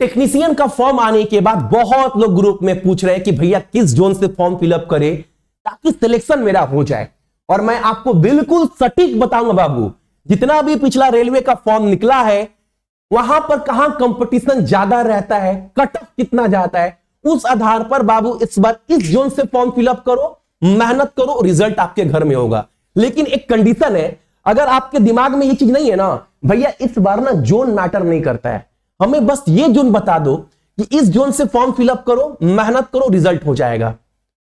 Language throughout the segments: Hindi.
टेक्नीशियन का फॉर्म आने के बाद बहुत लोग ग्रुप में पूछ रहे हैं कि भैया किस जोन से फॉर्म फिलअप करे ताकि सिलेक्शन मेरा हो जाए और मैं आपको बिल्कुल सटीक बताऊंगा बाबू जितना भी पिछला रेलवे का फॉर्म निकला है वहां पर कहा कंपटीशन ज्यादा रहता है कट ऑफ कितना जाता है उस आधार पर बाबू इस बार इस जोन से फॉर्म फिलअप करो मेहनत करो रिजल्ट आपके घर में होगा लेकिन एक कंडीशन है अगर आपके दिमाग में ये चीज नहीं है ना भैया इस बार ना जोन मैटर नहीं करता है हमें बस ये जोन बता दो कि इस जोन से फॉर्म फिलअप करो मेहनत करो रिजल्ट हो जाएगा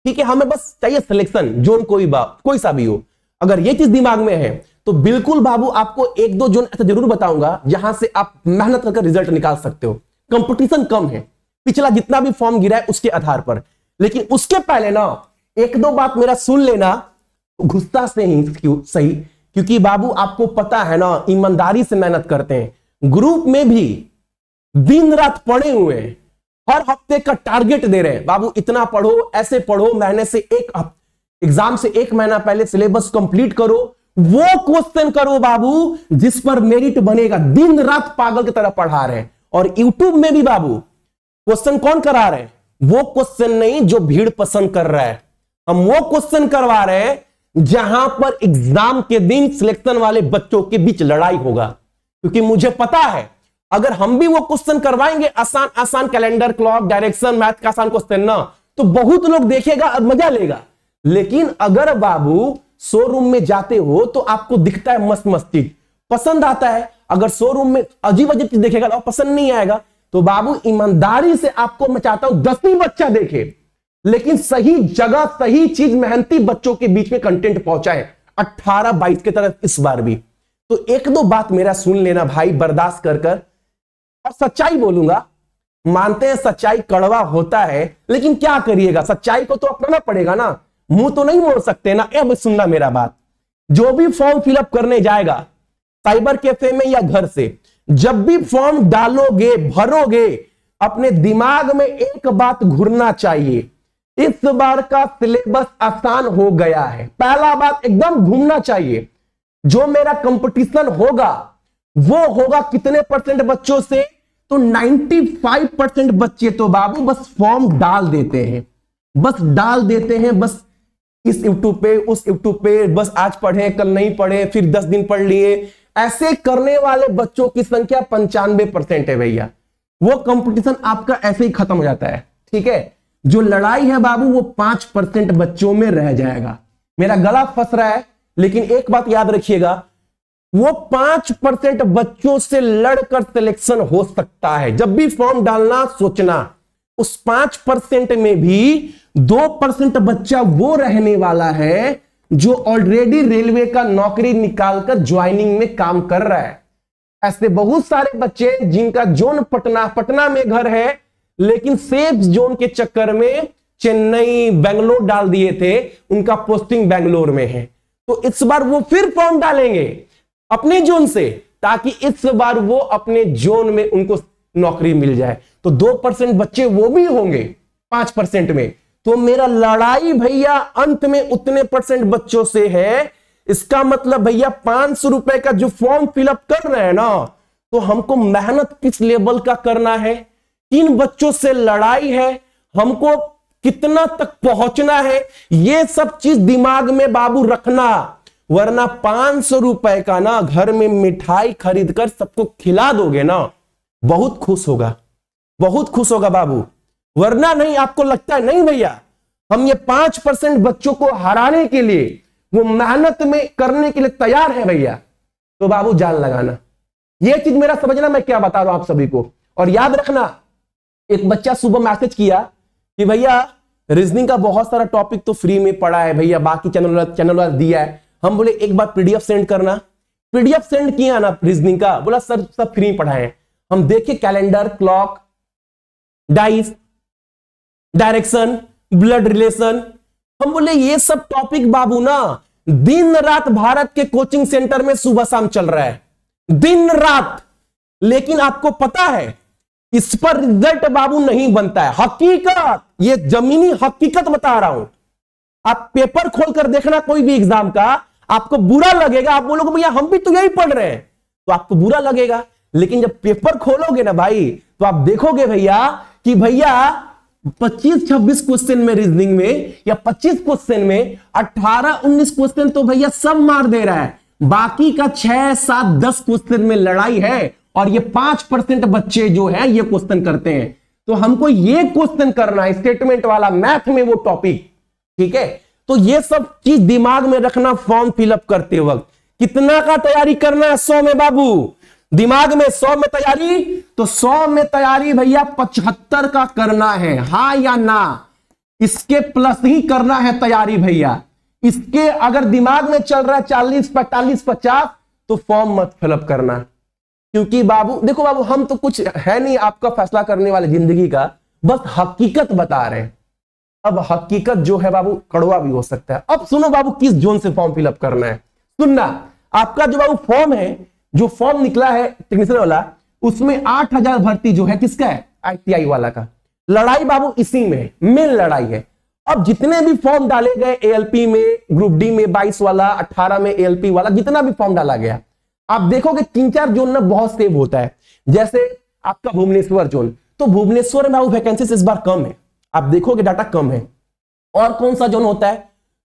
ठीक है हमें बस चाहिए सिलेक्शन जोन कोई बा कोई सा भी हो अगर ये चीज दिमाग में है तो बिल्कुल बाबू आपको एक दो जोन ऐसा जरूर बताऊंगा जहां से आप मेहनत करके रिजल्ट निकाल सकते हो कंपटीशन कम है पिछला जितना भी फॉर्म गिरा है उसके आधार पर लेकिन उसके पहले ना एक दो बात मेरा सुन लेना घुसता से ही क्यों सही क्योंकि बाबू आपको पता है ना ईमानदारी से मेहनत करते हैं ग्रुप में भी दिन रात पढ़े हुए हैं हर हफ्ते का टारगेट दे रहे हैं बाबू इतना पढ़ो ऐसे पढ़ो महीने से एक एग्जाम से एक महीना पहले सिलेबस कंप्लीट करो वो क्वेश्चन करो बाबू जिस पर मेरिट बनेगा दिन रात पागल की तरह पढ़ा रहे हैं और यूट्यूब में भी बाबू क्वेश्चन कौन करा रहे हैं वो क्वेश्चन नहीं जो भीड़ पसंद कर रहा है हम वो क्वेश्चन करवा रहे हैं जहां पर एग्जाम के दिन सिलेक्शन वाले बच्चों के बीच लड़ाई होगा क्योंकि मुझे पता है अगर हम भी वो क्वेश्चन करवाएंगे आसान आसान कैलेंडर क्लॉक डायरेक्शन मैथ का आसान क्वेश्चन ना तो बहुत लोग देखेगा और मजा लेगा लेकिन अगर बाबू शोरूम में जाते हो तो आपको दिखता है मस्त मस्त चीज पसंद आता है अगर शोरूम में अजीब अजीब चीज देखेगा और पसंद नहीं आएगा तो बाबू ईमानदारी से आपको मैं चाहता हूं दसवीं बच्चा देखे लेकिन सही जगह सही चीज मेहनती बच्चों के बीच में कंटेंट पहुंचाए अट्ठारह बाईस के तरफ इस बार भी तो एक दो बात मेरा सुन लेना भाई बर्दाश्त कर कर और सच्चाई बोलूंगा मानते हैं सच्चाई कड़वा होता है लेकिन क्या करिएगा सच्चाई को तो अपनाना पड़ेगा ना मुंह तो नहीं मोड़ सकते ना अब सुनना मेरा बात जो भी फॉर्म फिलअप करने जाएगा साइबर कैफे में या घर से जब भी फॉर्म डालोगे भरोगे अपने दिमाग में एक बात घुरना चाहिए इस बार का सिलेबस आसान हो गया है पहला बात एकदम घूमना चाहिए जो मेरा कंपटीशन होगा वो होगा कितने परसेंट बच्चों से तो 95 परसेंट बच्चे तो बाबू बस फॉर्म डाल देते हैं बस डाल देते हैं बस इस यूट्यूब पे उस यूट्यूब पे बस आज पढ़े कल नहीं पढ़े फिर दस दिन पढ़ लिए ऐसे करने वाले बच्चों की संख्या पंचानवे परसेंट है भैया वो कंपटीशन आपका ऐसे ही खत्म हो जाता है ठीक है जो लड़ाई है बाबू वो पांच परसेंट बच्चों में रह जाएगा मेरा गला फंस रहा है लेकिन एक बात याद रखिएगा वो पांच परसेंट बच्चों से लड़कर सिलेक्शन हो सकता है जब भी फॉर्म डालना सोचना उस पांच परसेंट में भी दो परसेंट बच्चा वो रहने वाला है जो ऑलरेडी रेलवे का नौकरी निकालकर ज्वाइनिंग में काम कर रहा है ऐसे बहुत सारे बच्चे जिनका जोन पटना पटना में घर है लेकिन सेफ जोन के चक्कर में चेन्नई बेंगलोर डाल दिए थे उनका पोस्टिंग बेंगलोर में है तो इस बार वो फिर फॉर्म डालेंगे अपने जोन से ताकि इस बार वो अपने जोन में उनको नौकरी मिल जाए तो दो परसेंट बच्चे वो भी होंगे पांच परसेंट में तो मेरा लड़ाई भैया अंत में उतने परसेंट बच्चों से है इसका मतलब भैया पांच सौ रुपए का जो फॉर्म फिलअप कर रहे हैं ना तो हमको मेहनत किस लेवल का करना है किन बच्चों से लड़ाई है हमको कितना तक पहुंचना है यह सब चीज दिमाग में बाबू रखना वरना पांच सौ रुपए का ना घर में मिठाई खरीद कर सबको खिला दोगे ना बहुत खुश होगा बहुत खुश होगा बाबू वरना नहीं आपको लगता है नहीं भैया हम ये पांच परसेंट बच्चों को हराने के लिए वो मेहनत में करने के लिए तैयार है भैया तो बाबू जान लगाना ये चीज मेरा समझना मैं क्या बता रहा हूं आप सभी को और याद रखना एक बच्चा सुबह मैसेज किया कि भैया रीजनिंग का बहुत सारा टॉपिक तो फ्री में पड़ा है भैया बाकी चैनल चैनल दिया है हम बोले एक बार पीडीएफ सेंड करना पीडीएफ सेंड किया ना रीजनिंग का बोला सर सब फ्री पढ़ाए हम देखे calendar clock dice direction blood relation हम बोले ये सब टॉपिक बाबू ना दिन रात भारत के कोचिंग सेंटर में सुबह शाम चल रहा है दिन रात लेकिन आपको पता है इस पर रिजल्ट बाबू नहीं बनता है हकीकत ये जमीनी हकीकत बता रहा हूं आप पेपर खोलकर देखना कोई भी एग्जाम का आपको बुरा लगेगा आप बोलोगे भैया हम भी तो यही पढ़ रहे हैं तो आपको बुरा लगेगा लेकिन जब पेपर खोलोगे ना भाई तो आप देखोगे भैया कि भैया 25-26 क्वेश्चन में रीजनिंग में या 25 क्वेश्चन में 18-19 क्वेश्चन तो भैया सब मार दे रहा है बाकी का छह सात दस क्वेश्चन में लड़ाई है और ये पांच परसेंट बच्चे जो है ये क्वेश्चन करते हैं तो हमको ये क्वेश्चन करना है स्टेटमेंट वाला मैथ में वो टॉपिक ठीक है तो ये सब चीज दिमाग में रखना फॉर्म फिलअप करते वक्त कितना का तैयारी करना है सौ में बाबू दिमाग में सौ में तैयारी तो सौ में तैयारी भैया पचहत्तर का करना है हा या ना इसके प्लस ही करना है तैयारी भैया इसके अगर दिमाग में चल रहा है चालीस पैतालीस पचास तो फॉर्म मत फिलअप करना क्योंकि बाबू देखो बाबू हम तो कुछ है नहीं आपका फैसला करने वाले जिंदगी का बस हकीकत बता रहे हैं अब हकीकत जो है बाबू कड़वा भी हो सकता है अब सुनो बाबू किस जोन से फॉर्म फिलअप करना है सुनना आपका जो बाबू फॉर्म है जो फॉर्म निकला है टेक्निशियन वाला उसमें आठ हजार भर्ती जो है किसका है आईटीआई वाला का लड़ाई बाबू इसी में मेन लड़ाई है अब जितने भी फॉर्म डाले गए एएलपी में ग्रुप डी में 22 वाला 18 में एएलपी वाला जितना भी फॉर्म डाला गया आप देखोगे तीन चार जोन में बहुत सेव होता है जैसे आपका भुवनेश्वर जोन तो भुवनेश्वर में बाबू वैकेंसी इस बार कम है आप देखोगे डाटा कम है और कौन सा जोन होता है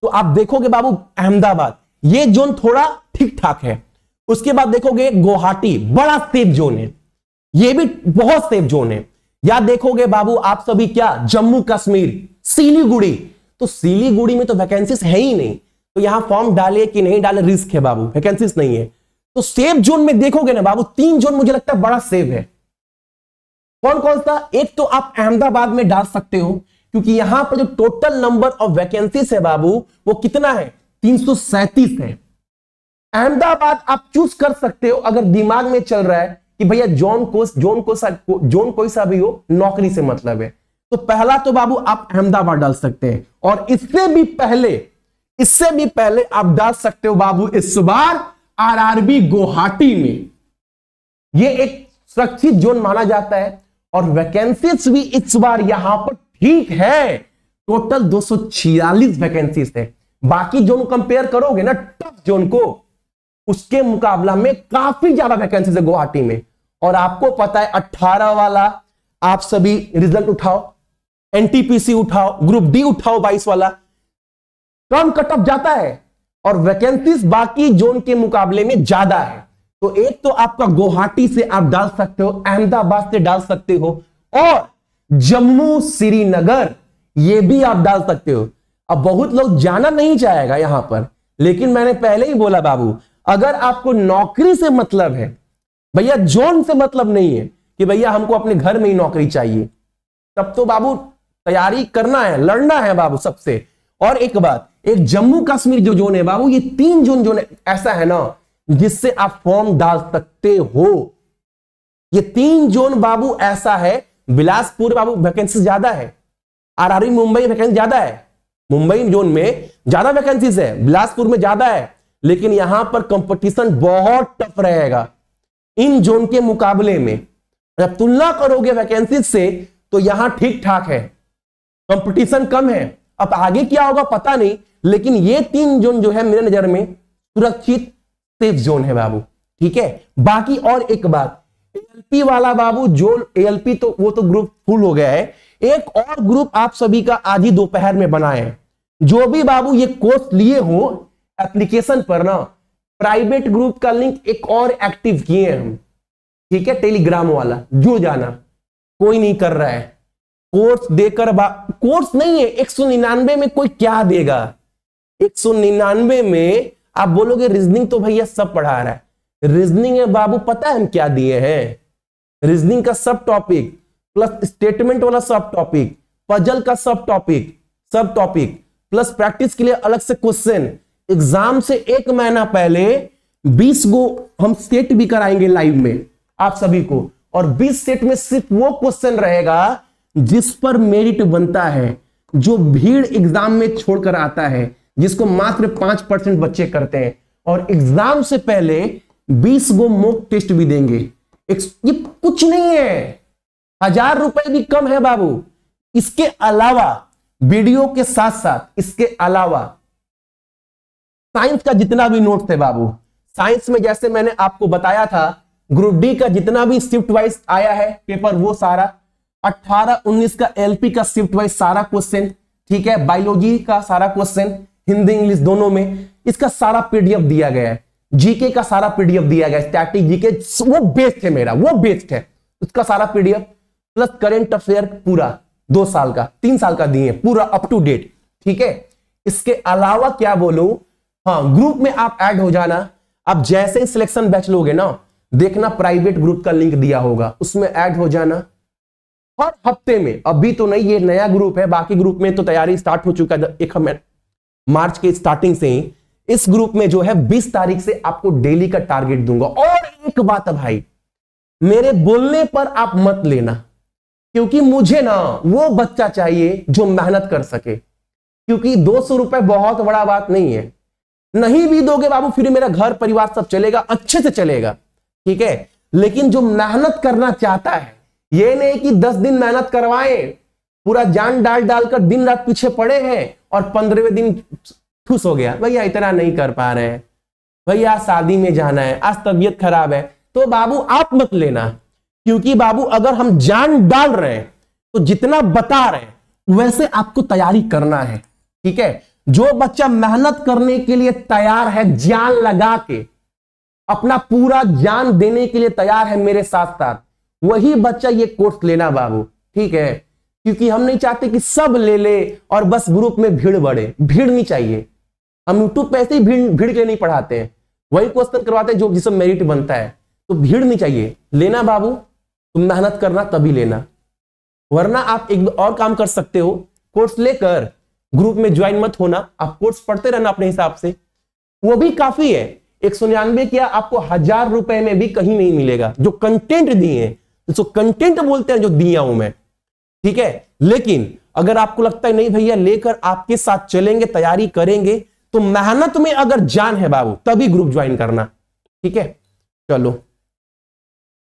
तो आप देखोगे बाबू अहमदाबाद ये जोन थोड़ा ठीक ठाक है उसके बाद देखोगे गुवाहाटी बड़ा सेफ जोन है ये भी बहुत सेफ जोन है या देखोगे बाबू आप सभी क्या जम्मू कश्मीर सिलीगुड़ी तो सिलीगुड़ी में तो वैकेंसीज है ही नहीं तो यहां फॉर्म डाले कि नहीं डाले रिस्क है बाबू वैकेंसीज नहीं है तो सेफ जोन में देखोगे ना बाबू तीन जोन मुझे लगता है बड़ा सेफ है कौन कौन सा एक तो आप अहमदाबाद में डाल सकते हो क्योंकि यहां पर जो टोटल नंबर ऑफ वैकेंसी है बाबू वो कितना है तीन है अहमदाबाद आप चूज कर सकते हो अगर दिमाग में चल रहा है कि भैया जोन कोस जोन को जोन कोई सा भी हो नौकरी से मतलब है तो पहला तो बाबू आप अहमदाबाद डाल सकते हैं और इससे भी पहले इससे भी पहले आप डाल सकते हो बाबू इस बार आरआरबी गुवाहाटी में यह एक सुरक्षित जोन माना जाता है और वैकेंसीज भी इस बार यहां पर ठीक है टोटल दो सौ छियालीस वैकेंसीज है बाकी जोन कंपेयर करोगे ना टफ जोन को उसके मुकाबला में काफी ज्यादा वैकेंसीज है गुवाहाटी में और आपको पता है अट्ठारह वाला आप सभी रिजल्ट उठाओ एनटीपीसी उठाओ ग्रुप डी उठाओ बाईस वाला कम कट ऑफ जाता है और वैकेंसीज बाकी जोन के मुकाबले में ज्यादा है तो एक तो आपका गुवाहाटी से आप डाल सकते हो अहमदाबाद से डाल सकते हो और जम्मू श्रीनगर ये भी आप डाल सकते हो अब बहुत लोग जाना नहीं चाहेगा यहां पर लेकिन मैंने पहले ही बोला बाबू अगर आपको नौकरी से मतलब है भैया जोन से मतलब नहीं है कि भैया हमको अपने घर में ही नौकरी चाहिए तब तो बाबू तैयारी करना है लड़ना है बाबू सबसे और एक बात एक जम्मू कश्मीर जो जोन है बाबू ये तीन जोन जोन ऐसा है ना जिससे आप फॉर्म डाल सकते हो ये तीन जोन बाबू ऐसा है बिलासपुर बाबू वैकेंसी ज्यादा है आर आरआरबी मुंबई वैकेंसी ज्यादा है मुंबई जोन में ज्यादा वैकेंसीज है बिलासपुर में ज्यादा है लेकिन यहां पर कंपटीशन बहुत टफ रहेगा इन जोन के मुकाबले में जब तुलना करोगे वैकेंसीज से तो यहां ठीक ठाक है कंपटीशन कम है अब आगे क्या होगा पता नहीं लेकिन ये तीन जोन जो है मेरे नजर में सुरक्षित सेफ जोन है बाबू ठीक है बाकी और एक बात एलपी वाला बाबू जो एलपी तो वो तो ग्रुप फुल हो गया है एक और ग्रुप आप सभी का आधी दोपहर में बनाए जो भी बाबू ये कोर्स लिए हो एप्लीकेशन पर ना प्राइवेट ग्रुप का लिंक एक और एक्टिव किए हम ठीक है टेलीग्राम वाला जो जाना कोई नहीं कर रहा है कोर्स देकर कोर्स नहीं है एक में कोई क्या देगा एक में आप बोलोगे रीजनिंग तो भैया सब पढ़ा रहा है रीजनिंग है बाबू पता है हम क्या दिए हैं रीजनिंग का सब टॉपिक प्लस स्टेटमेंट वाला सब टॉपिक पजल का सब टॉपिक सब टॉपिक प्लस प्रैक्टिस के लिए अलग से क्वेश्चन एग्जाम से एक महीना पहले 20 गो हम सेट भी कराएंगे लाइव में आप सभी को और 20 सेट में सिर्फ वो क्वेश्चन रहेगा जिस पर मेरिट बनता है जो भीड़ एग्जाम में छोड़कर आता है जिसको मात्र पांच परसेंट बच्चे करते हैं और एग्जाम से पहले बीस गो मोक टेस्ट भी देंगे ये कुछ नहीं है हजार रुपए भी कम है बाबू इसके अलावा वीडियो के साथ साथ इसके अलावा साइंस का जितना भी नोट थे बाबू साइंस में जैसे मैंने आपको बताया था ग्रुप डी का जितना भी शिफ्ट वाइज आया है पेपर वो सारा 18 19 का एलपी का शिफ्ट वाइज सारा क्वेश्चन ठीक है बायोलॉजी का सारा क्वेश्चन हिंदी इंग्लिश दोनों में इसका सारा पीडीएफ दिया गया है जीके का सारा पीडीएफ दिया गया स्टैटिक जीके वो बेस्ट है मेरा वो बेस्ट है उसका सारा पीडीएफ प्लस करेंट अफेयर पूरा दो साल का तीन साल का दिए पूरा अप टू डेट ठीक है इसके अलावा क्या बोलो हाँ ग्रुप में आप ऐड हो जाना आप जैसे ही सिलेक्शन बैच लोगे ना देखना प्राइवेट ग्रुप का लिंक दिया होगा उसमें ऐड हो जाना हर हफ्ते में अभी तो नहीं ये नया ग्रुप है बाकी ग्रुप में तो तैयारी स्टार्ट हो चुका है एक मार्च के स्टार्टिंग से इस ग्रुप में जो है 20 तारीख से आपको डेली का टारगेट दूंगा और एक बात है भाई मेरे बोलने पर आप मत लेना क्योंकि मुझे ना वो बच्चा चाहिए जो मेहनत कर सके क्योंकि दो सौ रुपए बहुत बड़ा बात नहीं है नहीं भी दोगे बाबू फिर मेरा घर परिवार सब चलेगा अच्छे से चलेगा ठीक है लेकिन जो मेहनत करना चाहता है ये नहीं कि दस दिन मेहनत करवाए पूरा जान डाल डालकर दिन रात पीछे पड़े हैं और पंद्रहवें दिन खुश हो गया भैया इतना नहीं कर पा रहे हैं भैया शादी में जाना है आज तबियत खराब है तो बाबू आप मत लेना क्योंकि बाबू अगर हम जान डाल रहे हैं तो जितना बता रहे हैं वैसे आपको तैयारी करना है ठीक है जो बच्चा मेहनत करने के लिए तैयार है जान लगा के अपना पूरा जान देने के लिए तैयार है मेरे साथ साथ वही बच्चा ये कोर्स लेना बाबू ठीक है क्योंकि हम नहीं चाहते कि सब ले ले और बस ग्रुप में भीड़ बढ़े भीड़ नहीं चाहिए हम यूट्यूब पे ऐसे ही भीड़ भीड़ के नहीं पढ़ाते हैं वही क्वेश्चन करवाते हैं जो जिसमें मेरिट बनता है तो भीड़ नहीं चाहिए लेना बाबू तुम मेहनत करना तभी लेना वरना आप एक और काम कर सकते हो कोर्स लेकर ग्रुप में ज्वाइन मत होना आप कोर्स पढ़ते रहना अपने हिसाब से वो भी काफी है एक सौ निन्यानवे किया आपको हजार रुपए में भी कहीं नहीं मिलेगा जो कंटेंट दिए हैं जो तो कंटेंट बोलते हैं जो दिया हूं मैं ठीक है लेकिन अगर आपको लगता है नहीं भैया लेकर आपके साथ चलेंगे तैयारी करेंगे तो मेहनत में अगर जान है बाबू तभी ग्रुप ज्वाइन करना ठीक है चलो